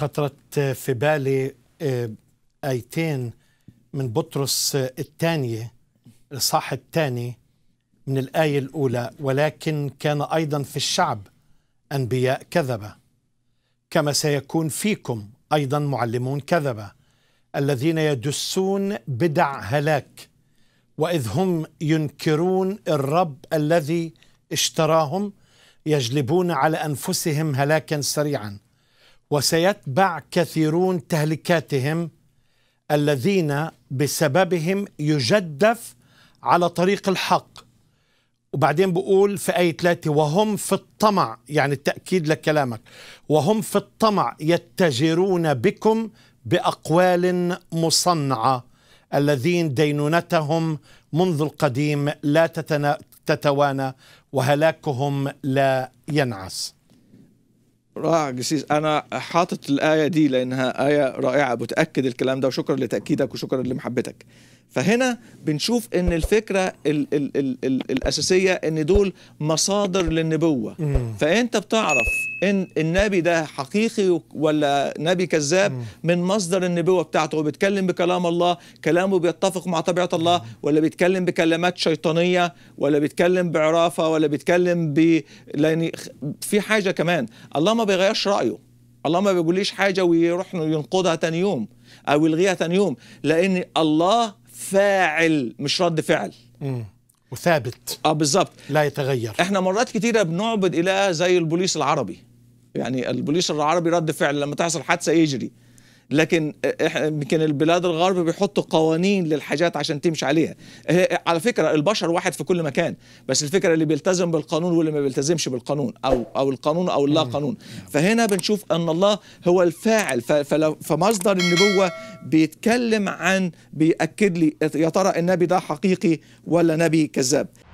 خطرت في بالي آه، آيتين من بطرس الثانية الإصحاح الثاني من الآية الأولى ولكن كان أيضا في الشعب أنبياء كذبة كما سيكون فيكم أيضا معلمون كذبة الذين يدسون بدع هلاك وإذ هم ينكرون الرب الذي اشتراهم يجلبون على أنفسهم هلاكا سريعا وسيتبع كثيرون تهلكاتهم الذين بسببهم يجدف على طريق الحق وبعدين بقول في آية 3 وهم في الطمع يعني التأكيد لكلامك وهم في الطمع يتجرون بكم بأقوال مصنعة الذين دينونتهم منذ القديم لا تتوانى وهلاكهم لا ينعس رائع جسيس انا حاطط الايه دي لانها ايه رائعه بتاكد الكلام ده وشكرا لتاكيدك وشكرا لمحبتك فهنا بنشوف ان الفكره الـ الـ الـ الـ الاساسيه ان دول مصادر للنبوه مم. فانت بتعرف ان النبي ده حقيقي ولا نبي كذاب مم. من مصدر النبوه بتاعته هو بيتكلم بكلام الله كلامه بيتفق مع طبيعه الله مم. ولا بيتكلم بكلمات شيطانيه ولا بيتكلم بعرافه ولا بيتكلم ب لان يعني في حاجه كمان الله ما بيغيرش رايه الله ما بيقوليش حاجة ويروح ينقضها تاني يوم أو يلغيها تاني يوم لأن الله فاعل مش رد فعل مم. وثابت اه بالظبط لا يتغير احنا مرات كتيره بنعبد اله زي البوليس العربي يعني البوليس العربي رد فعل لما تحصل حادثه يجري لكن يمكن البلاد الغرب بيحطوا قوانين للحاجات عشان تمشي عليها على فكره البشر واحد في كل مكان بس الفكره اللي بيلتزم بالقانون واللي ما بيلتزمش بالقانون او او القانون او اللا قانون فهنا بنشوف ان الله هو الفاعل فمصدر النبوه بيتكلم عن بياكد لي يا ترى النبي ده حقيقي ولا نبي كذاب